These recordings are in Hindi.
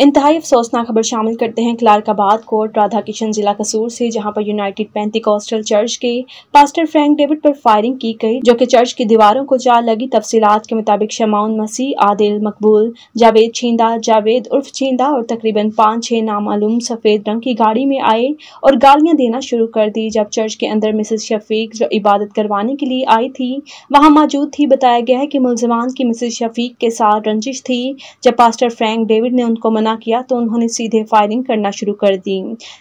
इंतहाई अफसोसनाक खबर शामिल करते हैं क्लार्काबाद कोर्ट राधा किशन जिला कसूर से जहां पर यूनाइटेड कोस्टल चर्च के पास्टर फ्रैंक डेविड पर फायरिंग की गई जो कि चर्च की दीवारों को जा लगी तफसीलात के मुताबिक शमाउन मसीह आदिल मकबूल जावेद छींदा जावेद उर्फ छींदा और तकरीबन पाँच छः नामालूम सफ़ेद रंग की गाड़ी में आए और गालियाँ देना शुरू कर दी जब चर्च के अंदर मिसेज शफीक जो इबादत करवाने के लिए आई थी वहाँ मौजूद थी बताया गया है कि मुलजमान की मिसेज शफीक के साथ रंजिश थी जब पास्टर फ्रैंक डेविड ने उनको मना मना किया तो उन्होंने सीधे फायरिंग करना शुरू कर दी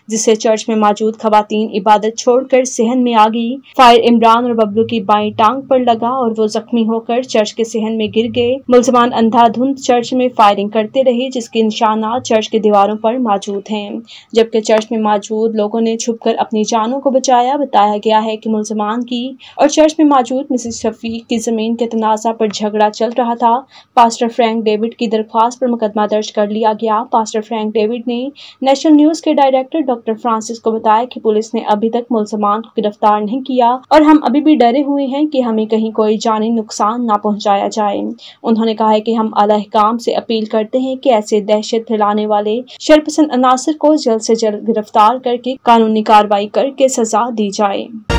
जिससे चर्च में मौजूद खवतिन इबादत छोड़कर सहन में आ गई फायर इमरान और बबलू की बाई टांग पर लगा और वो जख्मी होकर चर्च के सहन में गिर गए मुलजमान अंधाधुंध चर्च में फायरिंग करते रहे जिसके निशाना चर्च के दीवारों पर मौजूद हैं जबकि चर्च में मौजूद लोगों ने छुपकर अपनी जानों को बचाया बताया गया है कि मुलजमान की और चर्च में मौजूद मिसिस शफीक की जमीन के तनाजा पर झगड़ा चल रहा था पास्टर फ्रैंक डेविड की दरख्वास्त पर मुकदमा दर्ज कर लिया गया खिलाफ पास्टर फ्रैंक डेविड ने नेशनल न्यूज के डायरेक्टर डॉक्टर फ्रांसिस को बताया कि पुलिस ने अभी तक मुलजमान को गिरफ्तार नहीं किया और हम अभी भी डरे हुए हैं कि हमें कहीं कोई जानी नुकसान ना पहुंचाया जाए उन्होंने कहा है कि हम अलहकाम से अपील करते हैं कि ऐसे दहशत फैलाने वाले शरपसंद अनासर को जल्द से जल्द गिरफ्तार करके कानूनी कार्रवाई करके सजा दी जाए